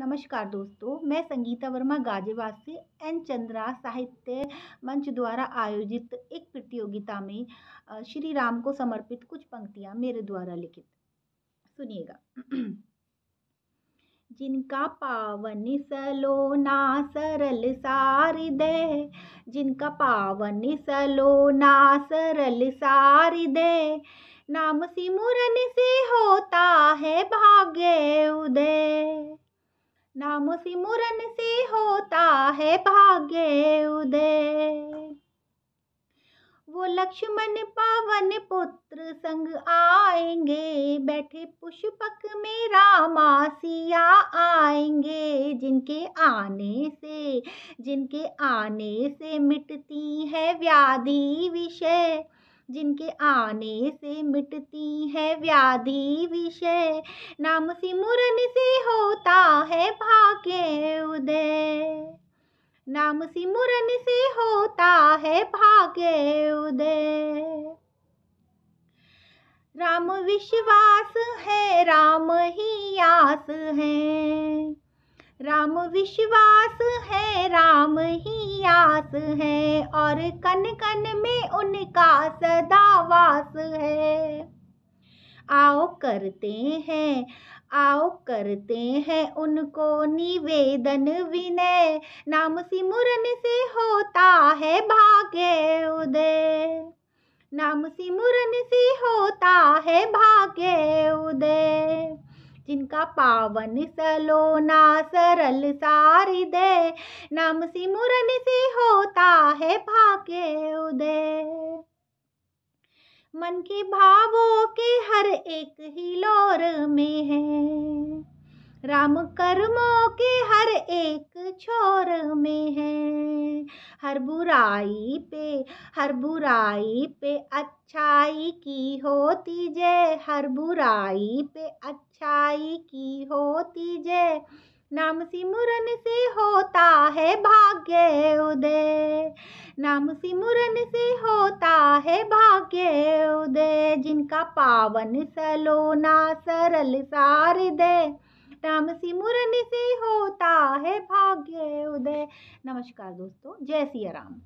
नमस्कार दोस्तों मैं संगीता वर्मा गाजियाबाद से एन चंद्रा साहित्य मंच द्वारा आयोजित एक प्रतियोगिता में श्री राम को समर्पित कुछ पंक्तियाँ मेरे द्वारा लिखित सुनिएगा जिनका पावन सलोना सरल सारिदय जिनका पावन सलोना सरल दे नाम सिमुरन से होता है भाग्य उदय नाम सिमरन से होता है भाग्य उदय वो लक्ष्मण पावन पुत्र संग आएंगे बैठे पुष्पक में रामा सिया आएंगे जिनके आने से जिनके आने से मिटती है व्याधि विषय जिनके आने से मिटती है व्याधि विषय नाम सिमरन से होता है भाग्य उदय नाम सिमुरन से होता है भाग्य उदय राम विश्वास है राम ही आस है राम विश्वास है पास है और कन कन में उनका सदा वास है आओ करते हैं आओ करते हैं उनको निवेदन विनय नाम सिमरन से होता है भाग्य उदय नाम सिमरन से होता है भाग्य उदय जिनका पावन सलोना सरल सारिदय नाम सिमरन से होता है भाग्य उदय मन के भावों के हर एक ही लोर में है राम कर्मों के हर एक छोर में है हर बुराई पे हर बुराई पे अच्छाई की होती जय हर बुराई पे अच्छाई की होती जय नाम सिमरन से होता है भाग्य उदय नाम सिमुरन से होता है भाग्य उदय जिनका पावन सलोना सरल दे नाम सिमुरन से होता है भाग्य उदय नमस्कार दोस्तों जय सिया राम